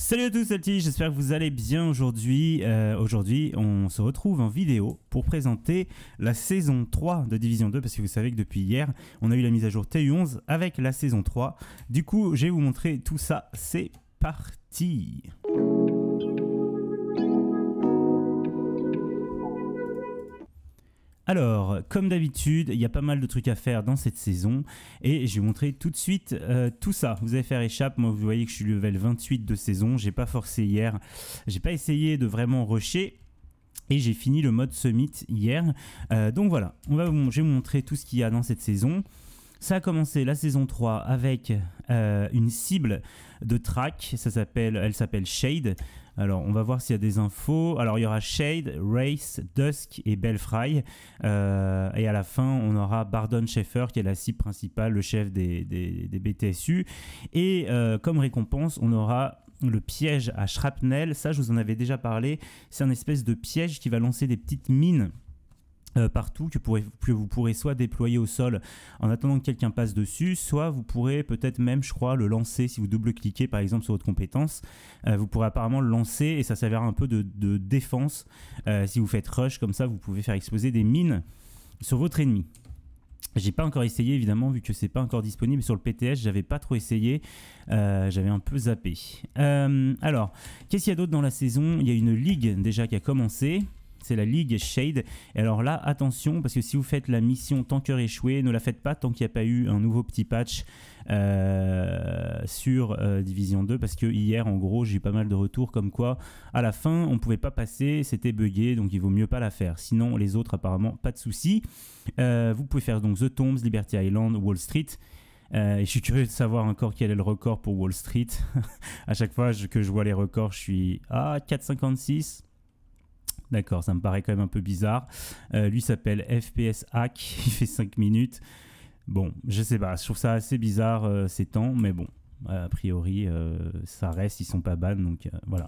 Salut à tous, c'est j'espère que vous allez bien aujourd'hui. Euh, aujourd'hui, on se retrouve en vidéo pour présenter la saison 3 de Division 2, parce que vous savez que depuis hier, on a eu la mise à jour TU11 avec la saison 3. Du coup, je vais vous montrer tout ça, c'est parti Alors, comme d'habitude, il y a pas mal de trucs à faire dans cette saison et je vais montrer tout de suite euh, tout ça. Vous allez faire échappe, moi vous voyez que je suis level 28 de saison, j'ai pas forcé hier, j'ai pas essayé de vraiment rusher. Et j'ai fini le mode Summit hier. Euh, donc voilà, je vais vous montrer tout ce qu'il y a dans cette saison. Ça a commencé la saison 3 avec euh, une cible de track, ça s'appelle, elle s'appelle Shade. Alors, on va voir s'il y a des infos. Alors, il y aura Shade, Race, Dusk et Belfry. Euh, et à la fin, on aura Bardon Schaeffer, qui est la cible principale, le chef des, BTSU. Et euh, comme récompense, on aura le piège à shrapnel. Ça, je vous en avais déjà parlé. C'est un espèce de piège qui va lancer des petites mines euh, partout que, vous pourrez soit déployer au sol en attendant que quelqu'un passe dessus, soit vous pourrez peut-être même, je crois, le lancer si vous double-cliquez par exemple sur votre compétence. Euh, vous pourrez apparemment le lancer et ça s'avère un peu de, défense. Euh, si vous faites rush comme ça, vous pouvez faire exploser des mines sur votre ennemi. J'ai pas encore essayé évidemment vu que c'est pas encore disponible sur le PTS, j'avais pas trop essayé, j'avais un peu zappé. alors, qu'est-ce qu'il y a d'autre dans la saison Il y a une ligue déjà qui a commencé c'est la Ligue Shade. Et alors là, attention, parce que si vous faites la mission Tanker échoué, ne la faites pas tant qu'il n'y a pas eu un nouveau petit patch euh, sur euh, Division 2, parce que hier, en gros, j'ai eu pas mal de retours comme quoi, à la fin, on ne pouvait pas passer, c'était buggé, donc il vaut mieux pas la faire. Sinon, les autres, apparemment, pas de souci. Euh, vous pouvez faire donc The Tombs, Liberty Island, Wall Street. je suis curieux de savoir encore quel est le record pour Wall Street. à chaque fois que je vois les records, je suis ah, 4,56. D'accord, ça me paraît quand même un peu bizarre. Euh, lui s'appelle FPS Hack, il fait 5 minutes. Bon, je sais pas, je trouve ça assez bizarre euh, ces temps, mais bon, a priori, euh, ça reste, ils sont pas ban, donc voilà.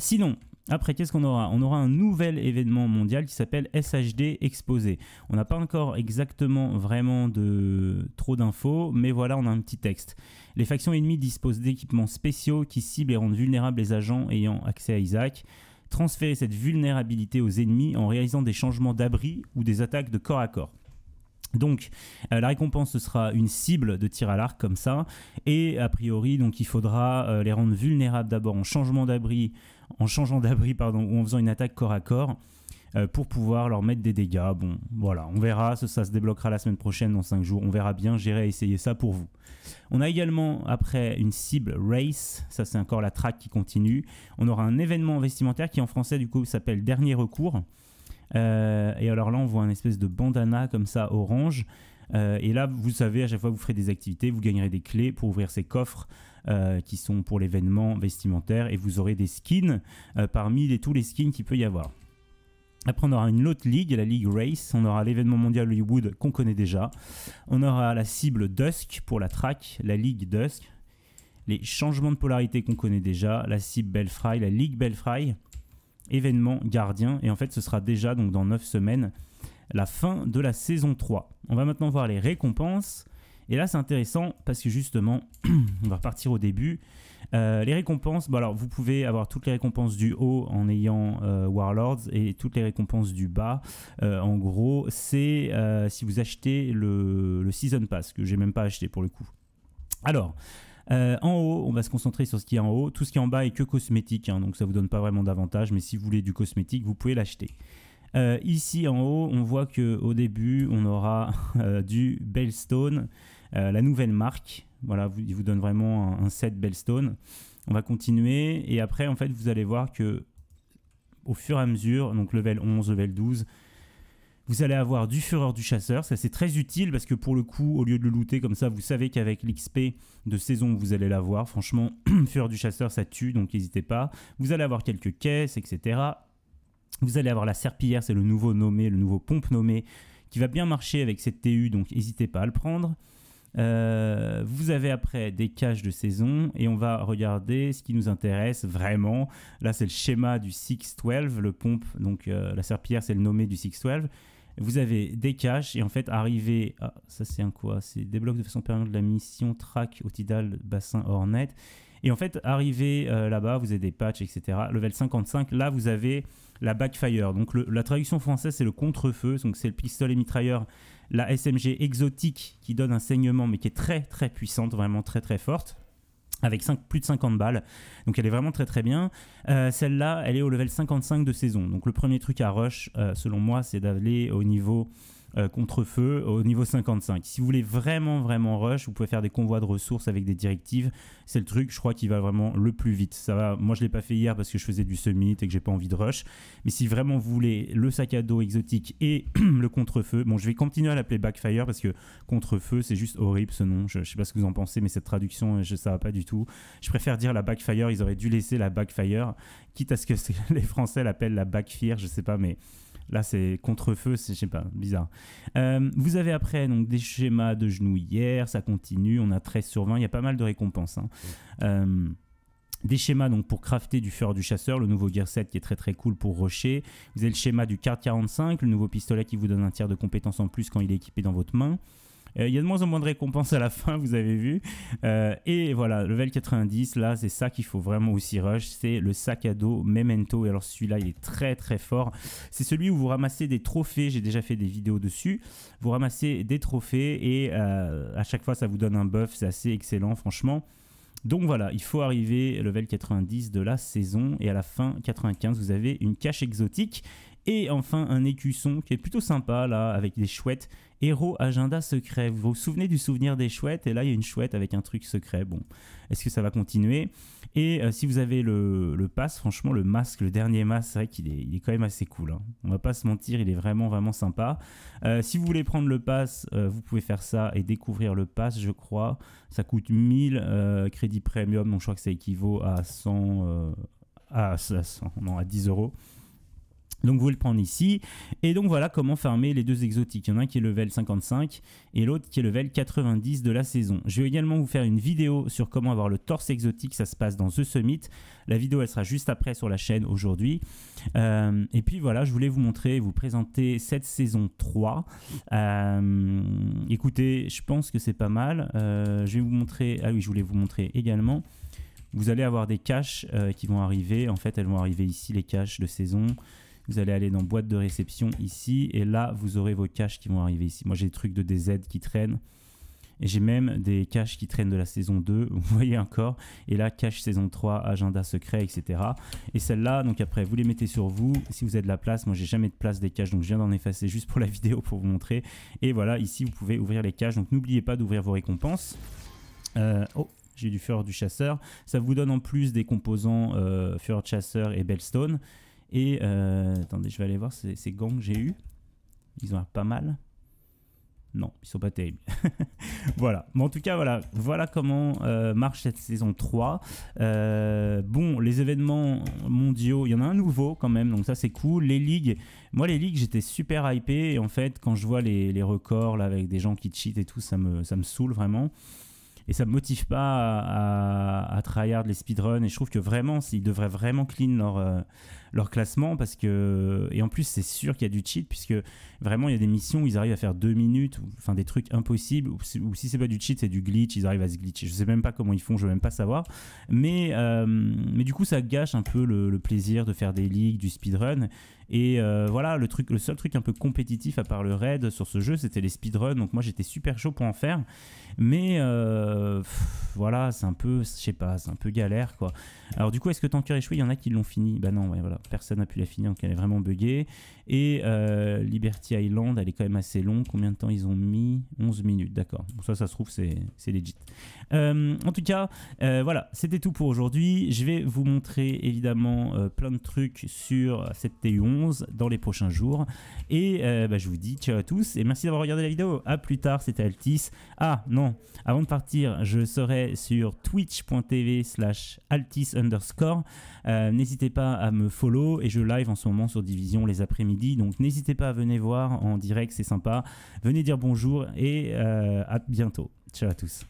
sinon, après, qu'est-ce qu'on aura On aura un nouvel événement mondial qui s'appelle SHD Exposé. On n'a pas encore exactement vraiment de trop d'infos, mais voilà, on a un petit texte. Les factions ennemies disposent d'équipements spéciaux qui ciblent et rendent vulnérables les agents ayant accès à Isaac transférer cette vulnérabilité aux ennemis en réalisant des changements d'abri ou des attaques de corps à corps. Donc euh, la récompense ce sera une cible de tir à l'arc comme ça et a priori donc il faudra euh, les rendre vulnérables d'abord en changement d'abri en changeant d'abri pardon ou en faisant une attaque corps à corps euh, pour pouvoir leur mettre des dégâts. Bon, voilà, on verra, ça, se débloquera la semaine prochaine dans 5 jours, on verra bien, j'irai essayer ça pour vous. On a également après une cible race, ça c'est encore la track qui continue. On aura un événement vestimentaire qui en français du coup s'appelle Dernier recours. Euh, et alors là on voit un espèce de bandana comme ça orange. Euh, et là, vous savez, à chaque fois que vous ferez des activités, vous gagnerez des clés pour ouvrir ces coffres qui sont pour l'événement vestimentaire et vous aurez des skins parmi les, tous les skins qu'il peut y avoir. Après, on aura une autre ligue, la ligue Race. On aura l'événement mondial Hollywood qu'on connaît déjà. On aura la cible Dusk pour la track, la ligue Dusk. Les changements de polarité qu'on connaît déjà, la cible Belfry, la ligue Belfry. Événement gardien. Et en fait, ce sera déjà donc dans 9 semaines la fin de la saison 3. On va maintenant voir les récompenses. Et là, c'est intéressant parce que justement, on va repartir au début. Euh, les récompenses, alors vous pouvez avoir toutes les récompenses du haut en ayant euh, Warlords et toutes les récompenses du bas. Euh, en gros, c'est si vous achetez le, Season Pass, que j'ai même pas acheté pour le coup. Alors, en haut, on va se concentrer sur ce qui est en haut. Tout ce qui est en bas est que cosmétique, hein, donc ça vous donne pas vraiment d'avantage, mais si vous voulez du cosmétique, vous pouvez l'acheter. ici en haut, on voit qu'au début, on aura du Bellstone, la nouvelle marque voilà, il vous donne vraiment un, set Bellstone. On va continuer et après, en fait, vous allez voir que au fur et à mesure, donc level 11, level 12, vous allez avoir du fureur du chasseur. Ça, c'est très utile parce que pour le coup, au lieu de le looter comme ça, vous savez qu'avec l'XP de saison, vous allez l'avoir. Franchement, fureur du chasseur, ça tue, donc n'hésitez pas. Vous allez avoir quelques caisses, etc. Vous allez avoir la serpillière, c'est le nouveau nommé, le nouveau pompe nommé, qui va bien marcher avec cette TU, donc n'hésitez pas à le prendre. Euh, vous avez après des caches de saison et on va regarder ce qui nous intéresse vraiment. Là, c'est le schéma du 612 le pompe, donc euh, la serpillère c'est le nommé du 612 Vous avez des caches et en fait, arrivé. Ah, ça, c'est un quoi C'est des blocs de façon permanente de la mission track au Tidal Bassin Hornet. Et en fait, arrivé euh, là-bas, vous avez des patchs, etc. Level 55, là, vous avez la backfire. Donc la traduction française c'est le contre-feu, donc c'est le pistolet mitrailleur, la SMG exotique qui donne un saignement mais qui est très très puissante, vraiment très très forte avec plus de 50 balles. Donc elle est vraiment très très bien. Euh, celle-là, elle est au level 55 de saison. Donc le premier truc à rush, euh, selon moi, c'est d'aller au niveau euh, contre feu au niveau 55. Si vous voulez vraiment, vraiment rush, vous pouvez faire des convois de ressources avec des directives. C'est le truc, je crois, qui va vraiment le plus vite. Ça va. Moi, je ne l'ai pas fait hier parce que je faisais du summit et que j'ai pas envie de rush. Mais si vraiment vous voulez le sac à dos exotique et le contre-feu, bon, je vais continuer à l'appeler Backfire parce que contre-feu, c'est juste horrible ce nom. Je, ne sais pas ce que vous en pensez, mais cette traduction, je, ne va pas du tout. Je préfère dire la Backfire. Ils auraient dû laisser la Backfire, quitte à ce que les Français l'appellent la Backfire, je ne sais pas, mais Là, c'est contre-feu, c'est, je sais pas, bizarre. Euh, vous avez après donc, des schémas de hier, ça continue, on a 13 sur 20, il y a pas mal de récompenses. Hein. Euh, des schémas donc pour crafter du fur du chasseur, le nouveau gear 7 qui est très très cool pour rocher. Vous avez le schéma du card 45, le nouveau pistolet qui vous donne un tiers de compétence en plus quand il est équipé dans votre main. Euh, il y a de moins en moins de récompenses à la fin, vous avez vu. Euh, et voilà, level 90, là, c'est ça qu'il faut vraiment aussi rush. C'est le sac à dos Memento. Et alors celui-là, il est très très fort. C'est celui où vous ramassez des trophées. J'ai déjà fait des vidéos dessus. Vous ramassez des trophées et euh, à chaque fois, ça vous donne un buff. C'est assez excellent, franchement. Donc voilà, il faut arriver level 90 de la saison et à la fin 95, vous avez une cache exotique et enfin, un écusson qui est plutôt sympa, là, avec des chouettes. Héros agenda secret. Vous vous souvenez du souvenir des chouettes Et là, il y a une chouette avec un truc secret. Bon, est-ce que ça va continuer Et euh, si vous avez le, pass, franchement, le masque, le dernier masque, c'est vrai qu'il est, il est quand même assez cool. On hein. On va pas se mentir, il est vraiment, vraiment sympa. Euh, si vous voulez prendre le pass, euh, vous pouvez faire ça et découvrir le pass, je crois. Ça coûte 1000 crédits premium, donc je crois que ça équivaut à 100... à, non, à 10 euros. Donc vous le prendre ici. Et donc voilà comment fermer les deux exotiques. Il y en a un qui est level 55 et l'autre qui est level 90 de la saison. Je vais également vous faire une vidéo sur comment avoir le torse exotique. Ça se passe dans The Summit. La vidéo elle sera juste après sur la chaîne aujourd'hui. Euh, et puis voilà, je voulais vous montrer, vous présenter cette saison 3. Euh, écoutez, je pense que c'est pas mal. Euh, je vais vous montrer... Ah oui, je voulais vous montrer également vous allez avoir des caches qui vont arriver. En fait, elles vont arriver ici, les caches de saison. Vous allez aller dans boîte de réception ici et là, vous aurez vos caches qui vont arriver ici. Moi, j'ai des trucs de DZ qui traînent. Et j'ai même des caches qui traînent de la saison 2, vous voyez encore. Et là, cache saison 3, agenda secret, etc. Et celle-là, donc après, vous les mettez sur vous. Si vous avez de la place, moi j'ai jamais de place des caches, donc je viens d'en effacer juste pour la vidéo pour vous montrer. Et voilà, ici vous pouvez ouvrir les caches, donc n'oubliez pas d'ouvrir vos récompenses. Euh, oh, j'ai du Fureur du Chasseur. Ça vous donne en plus des composants euh, furor de Chasseur et Bellstone. Et euh, attendez, je vais aller voir ces, ces gants que j'ai eu. Ils ont pas mal. Non, ils sont pas terribles. voilà. Mais en tout cas, voilà, voilà comment euh, marche cette saison 3. Euh, bon, les événements mondiaux, il y en a un nouveau quand même, donc ça c'est cool. Les ligues, moi les ligues, j'étais super hypé. Et en fait, quand je vois les, records là, avec des gens qui cheatent et tout, ça me, ça me saoule vraiment et ça me motive pas à, tryhard les speedruns et je trouve que vraiment ils devraient vraiment clean leur euh, leur classement parce que et en plus c'est sûr qu'il y a du cheat puisque vraiment il y a des missions où ils arrivent à faire deux minutes enfin des trucs impossibles ou, si si c'est pas du cheat c'est du glitch ils arrivent à se glitcher je sais même pas comment ils font je veux même pas savoir mais euh, mais du coup ça gâche un peu le, plaisir de faire des ligues du speedrun et euh, voilà le truc le seul truc un peu compétitif à part le raid sur ce jeu c'était les speedruns donc moi j'étais super chaud pour en faire mais euh, voilà, c'est un peu, je sais pas, c'est un peu galère quoi. Alors du coup, est-ce que Tanker échoué Il y en a qui l'ont fini Bah non, voilà, personne n'a pu la finir, donc elle est vraiment buggée. Et euh, Liberty Island, elle est quand même assez longue. Combien de temps ils ont mis 11 minutes, d'accord. Bon, ça, ça se trouve, c'est legit. Euh, en tout cas, euh, voilà, c'était tout pour aujourd'hui. Je vais vous montrer évidemment plein de trucs sur cette TU11 dans les prochains jours. Et bah, je vous dis ciao à tous et merci d'avoir regardé la vidéo. à plus tard, c'était Altis. Ah non, avant de partir, je serai sur twitch.tv slash altis underscore. N'hésitez pas à me follow et je live en ce moment sur Division les après-midi donc n'hésitez pas à venir voir en direct, c'est sympa. Venez dire bonjour et euh, à bientôt. Ciao à tous.